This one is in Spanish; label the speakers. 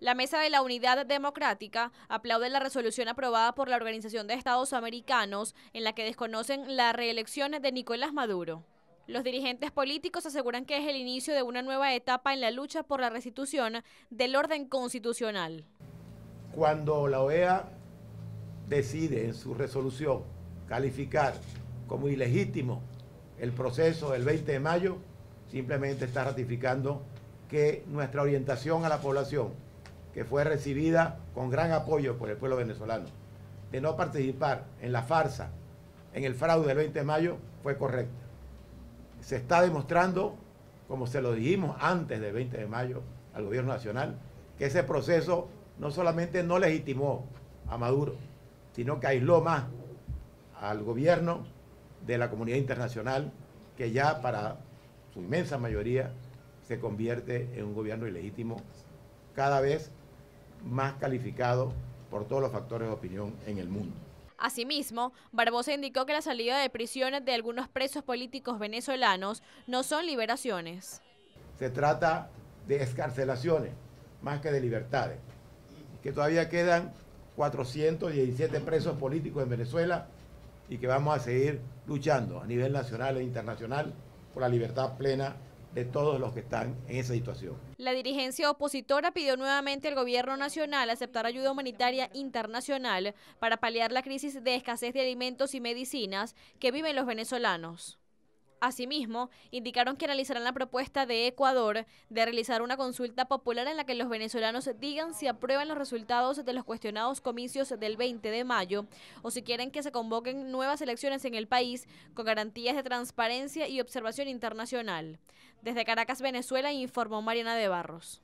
Speaker 1: La Mesa de la Unidad Democrática aplaude la resolución aprobada por la Organización de Estados Americanos en la que desconocen las reelecciones de Nicolás Maduro. Los dirigentes políticos aseguran que es el inicio de una nueva etapa en la lucha por la restitución del orden constitucional.
Speaker 2: Cuando la OEA decide en su resolución calificar como ilegítimo el proceso del 20 de mayo, simplemente está ratificando que nuestra orientación a la población que fue recibida con gran apoyo por el pueblo venezolano, de no participar en la farsa, en el fraude del 20 de mayo, fue correcta. Se está demostrando, como se lo dijimos antes del 20 de mayo al gobierno nacional, que ese proceso no solamente no legitimó a Maduro, sino que aisló más al gobierno de la comunidad internacional, que ya para su inmensa mayoría se convierte en un gobierno ilegítimo cada vez más calificado por todos los factores de opinión en el mundo.
Speaker 1: Asimismo, Barbosa indicó que la salida de prisiones de algunos presos políticos venezolanos no son liberaciones.
Speaker 2: Se trata de escarcelaciones más que de libertades, que todavía quedan 417 presos políticos en Venezuela y que vamos a seguir luchando a nivel nacional e internacional por la libertad plena de todos los que están en esa situación.
Speaker 1: La dirigencia opositora pidió nuevamente al gobierno nacional aceptar ayuda humanitaria internacional para paliar la crisis de escasez de alimentos y medicinas que viven los venezolanos. Asimismo, indicaron que analizarán la propuesta de Ecuador de realizar una consulta popular en la que los venezolanos digan si aprueban los resultados de los cuestionados comicios del 20 de mayo o si quieren que se convoquen nuevas elecciones en el país con garantías de transparencia y observación internacional. Desde Caracas, Venezuela, informó Mariana de Barros.